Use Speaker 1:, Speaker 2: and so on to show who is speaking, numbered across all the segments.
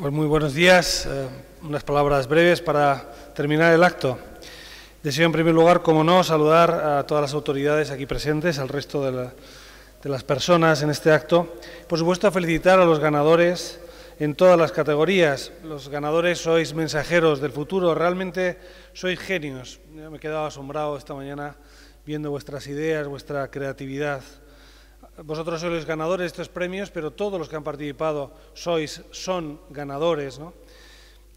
Speaker 1: Pues muy buenos días. Eh, unas palabras breves para terminar el acto. Deseo en primer lugar, como no, saludar a todas las autoridades aquí presentes, al resto de, las personas en este acto. Por supuesto, felicitar a los ganadores en todas las categorías. Los ganadores sois mensajeros del futuro, realmente sois genios. me he quedado asombrado esta mañana viendo vuestras ideas, vuestra creatividad vosotros sois los ganadores de estos premios, pero todos los que han participado sois, son ganadores.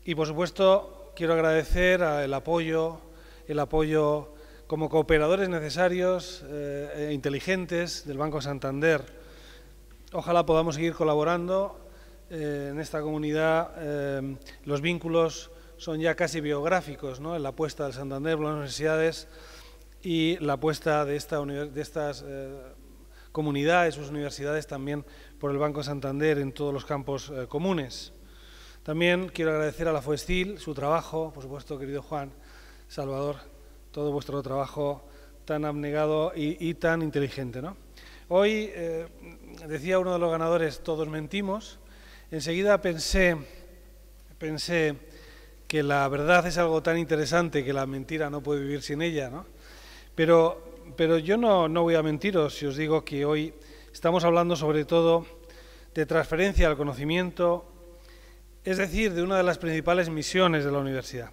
Speaker 1: Y por supuesto quiero agradecer el apoyo, el apoyo como cooperadores necesarios eh, e inteligentes del Banco Santander. Ojalá podamos seguir colaborando eh, en esta comunidad. Eh, los vínculos son ya casi biográficos, ¿no? en la apuesta del Santander por las universidades y la apuesta de, esta, de estas comunidades, sus universidades, también por el Banco Santander en todos los campos eh, comunes. También quiero agradecer a la Fuestil su trabajo, por supuesto, querido Juan, Salvador, todo vuestro trabajo tan abnegado y, tan inteligente. ¿no? Hoy eh, decía uno de los ganadores, todos mentimos. Enseguida pensé, pensé que la verdad es algo tan interesante que la mentira no puede vivir sin ella, ¿no? Pero pero yo no, voy a mentiros si os digo que hoy estamos hablando sobre todo de transferencia al conocimiento, es decir, de una de las principales misiones de la universidad.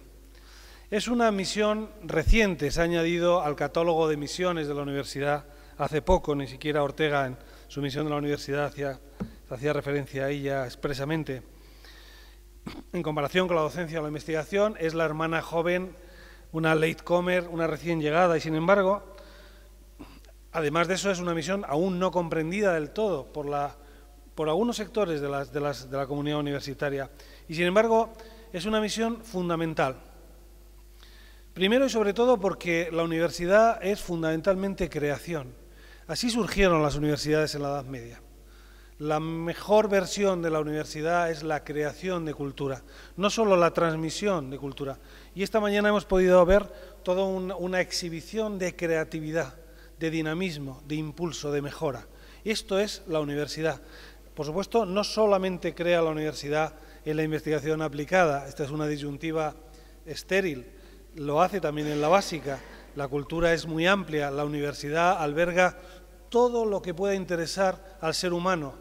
Speaker 1: Es una misión reciente, se ha añadido al catálogo de misiones de la universidad hace poco, ni siquiera Ortega en su misión de la universidad hacía, referencia a ella expresamente. En comparación con la docencia o la investigación, es la hermana joven, una latecomer, una recién llegada, y sin embargo, Además de eso, es una misión aún no comprendida del todo por, algunos sectores de, la comunidad universitaria. Y sin embargo, es una misión fundamental. Primero y sobre todo porque la universidad es fundamentalmente creación. Así surgieron las universidades en la Edad Media. La mejor versión de la universidad es la creación de cultura, no solo la transmisión de cultura. Y esta mañana hemos podido ver toda una exhibición de creatividad de dinamismo, de impulso, de mejora. Esto es la universidad. Por supuesto, no solamente crea la universidad en la investigación aplicada, esta es una disyuntiva estéril, lo hace también en la básica. La cultura es muy amplia, la universidad alberga todo lo que pueda interesar al ser humano,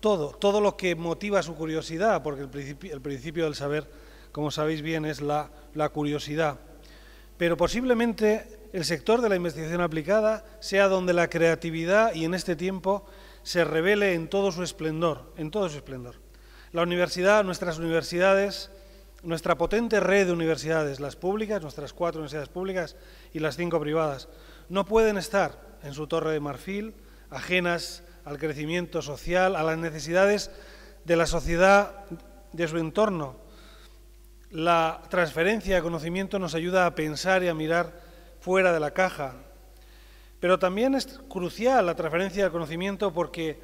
Speaker 1: todo, todo lo que motiva su curiosidad, porque el principio, el principio del saber, como sabéis bien, es la, la curiosidad. Pero posiblemente el sector de la investigación aplicada sea donde la creatividad y en este tiempo se revele en todo su esplendor, en todo su esplendor. La universidad, nuestras universidades, nuestra potente red de universidades, las públicas, nuestras cuatro universidades públicas y las cinco privadas, no pueden estar en su torre de marfil, ajenas al crecimiento social, a las necesidades de la sociedad, de su entorno. La transferencia de conocimiento nos ayuda a pensar y a mirar fuera de la caja. Pero también es crucial la transferencia del conocimiento porque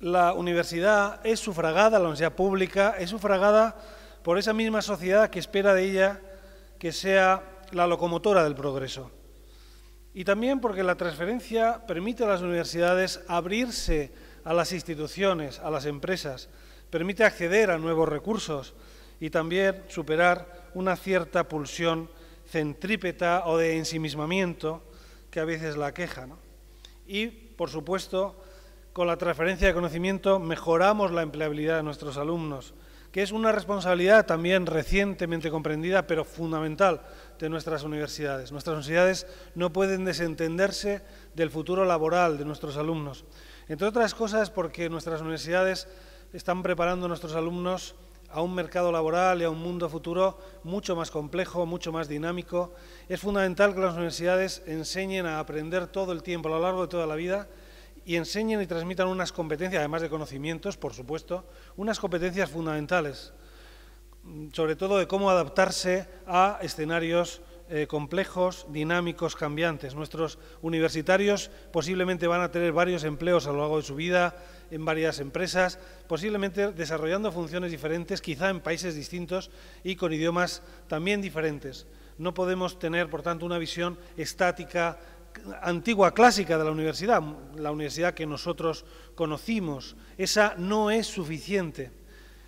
Speaker 1: la universidad es sufragada, la universidad pública es sufragada por esa misma sociedad que espera de ella que sea la locomotora del progreso. Y también porque la transferencia permite a las universidades abrirse a las instituciones, a las empresas, permite acceder a nuevos recursos y también superar una cierta pulsión centrípeta o de ensimismamiento que a veces la queja. Y, por supuesto, con la transferencia de conocimiento mejoramos la empleabilidad de nuestros alumnos, que es una responsabilidad también recientemente comprendida, pero fundamental, de nuestras universidades. Nuestras universidades no pueden desentenderse del futuro laboral de nuestros alumnos. Entre otras cosas porque nuestras universidades están preparando a nuestros alumnos a un mercado laboral y a un mundo futuro mucho más complejo, mucho más dinámico. Es fundamental que las universidades enseñen a aprender todo el tiempo, a lo largo de toda la vida, y enseñen y transmitan unas competencias, además de conocimientos, por supuesto, unas competencias fundamentales, mm, sobre todo de cómo adaptarse a escenarios eh, complejos, dinámicos, cambiantes. Nuestros universitarios posiblemente van a tener varios empleos a lo largo de su vida, en varias empresas, posiblemente desarrollando funciones diferentes, quizá en países distintos y con idiomas también diferentes. No podemos tener, por tanto, una visión estática, antigua, clásica de la universidad, la universidad que nosotros conocimos. Esa no es suficiente.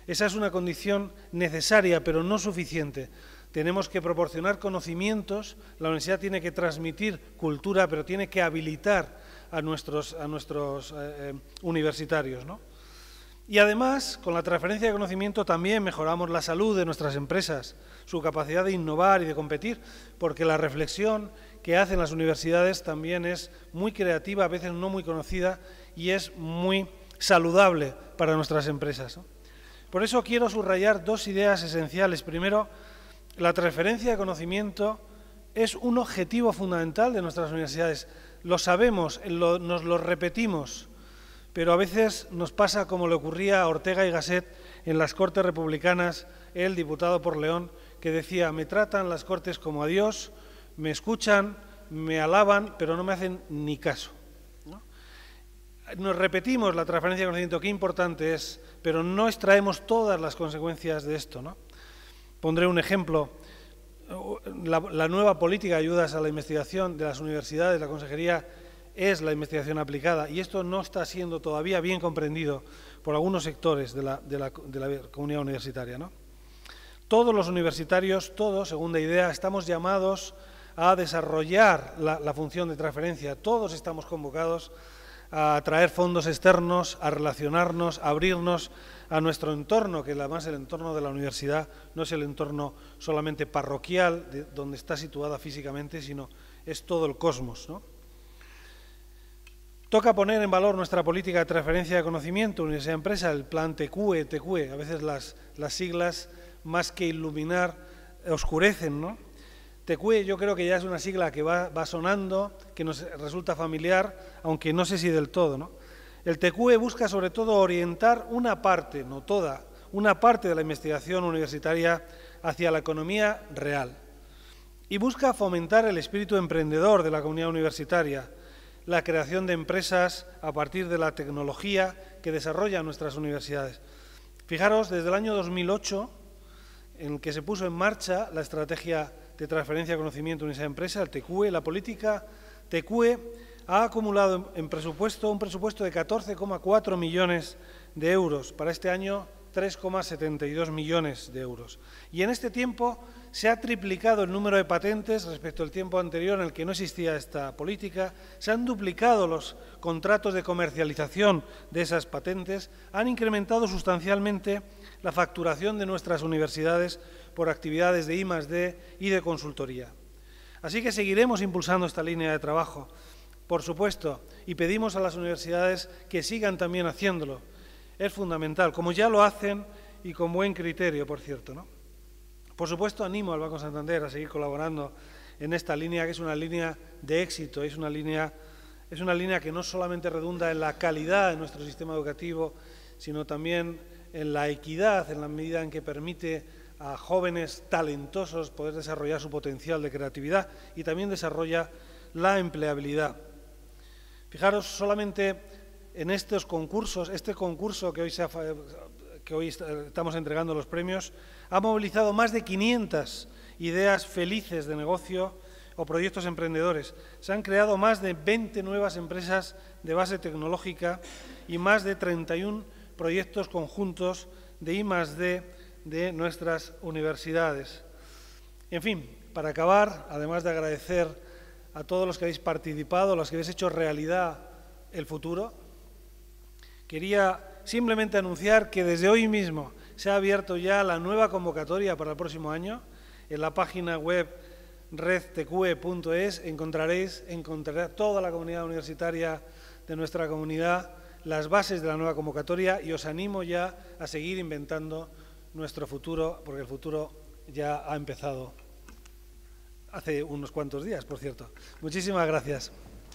Speaker 1: Esa es una condición necesaria, pero no suficiente tenemos que proporcionar conocimientos, la universidad tiene que transmitir cultura, pero tiene que habilitar a nuestros, eh, eh, universitarios. Y además, con la transferencia de conocimiento también mejoramos la salud de nuestras empresas, su capacidad de innovar y de competir, porque la reflexión que hacen las universidades también es muy creativa, a veces no muy conocida, y es muy saludable para nuestras empresas. Por eso quiero subrayar dos ideas esenciales. Primero, la transferencia de conocimiento es un objetivo fundamental de nuestras universidades. Lo sabemos, nos lo repetimos, pero a veces nos pasa como le ocurría a Ortega y Gasset en las Cortes Republicanas, el diputado por León, que decía, me tratan las Cortes como a Dios, me escuchan, me alaban, pero no me hacen ni caso. Nos repetimos la transferencia de conocimiento, qué importante es, pero no extraemos todas las consecuencias de esto. ¿no? Pondré un ejemplo. La, nueva política de ayudas a la investigación de las universidades, la consejería, es la investigación aplicada y esto no está siendo todavía bien comprendido por algunos sectores de la, comunidad universitaria. Todos los universitarios, todos, segunda idea, estamos llamados a desarrollar la función de transferencia. Todos estamos convocados a atraer fondos externos, a relacionarnos, a abrirnos a nuestro entorno, que además el entorno de la universidad no es el entorno solamente parroquial, donde está situada físicamente, sino es todo el cosmos. Toca poner en valor nuestra política de transferencia de conocimiento, universidad-empresa, el plan TQE, TQE. A veces las, las siglas, más que iluminar, oscurecen, ¿no? TQE yo creo que ya es una sigla que va, sonando, que nos resulta familiar, aunque no sé si del todo. El TQE busca sobre todo orientar una parte, no toda, una parte de la investigación universitaria hacia la economía real y busca fomentar el espíritu emprendedor de la comunidad universitaria, la creación de empresas a partir de la tecnología que desarrollan nuestras universidades. Fijaros, desde el año 2008, en el que se puso en marcha la estrategia de Transferencia de Conocimiento en esa empresa, el TQE, la política TQE, ha acumulado en presupuesto un presupuesto de 14,4 millones de euros, para este año 3,72 millones de euros. Y en este tiempo se ha triplicado el número de patentes respecto al tiempo anterior en el que no existía esta política, se han duplicado los contratos de comercialización de esas patentes, han incrementado sustancialmente la facturación de nuestras universidades por actividades de I+D y de consultoría. Así que seguiremos impulsando esta línea de trabajo, por supuesto, y pedimos a las universidades que sigan también haciéndolo. Es fundamental, como ya lo hacen y con buen criterio, por cierto. Por supuesto, animo al Banco Santander a seguir colaborando en esta línea, que es una línea de éxito, es una línea, es una línea que no solamente redunda en la calidad de nuestro sistema educativo, sino también en la equidad, en la medida en que permite a jóvenes talentosos poder desarrollar su potencial de creatividad y también desarrolla la empleabilidad. Fijaros, solamente en estos concursos, este concurso que hoy, estamos entregando los premios, ha movilizado más de 500 ideas felices de negocio o proyectos emprendedores. Se han creado más de 20 nuevas empresas de base tecnológica y más de 31 proyectos conjuntos de I+D de nuestras universidades. En fin, para acabar, además de agradecer a todos los que habéis participado, los que habéis hecho realidad el futuro, quería simplemente anunciar que desde hoy mismo se ha abierto ya la nueva convocatoria para el próximo año. En la página web redtqe.es encontraréis, encontrará toda la comunidad universitaria de nuestra comunidad las bases de la nueva convocatoria y os animo ya a seguir inventando nuestro futuro, porque el futuro ya ha empezado hace unos cuantos días, por cierto. Muchísimas gracias.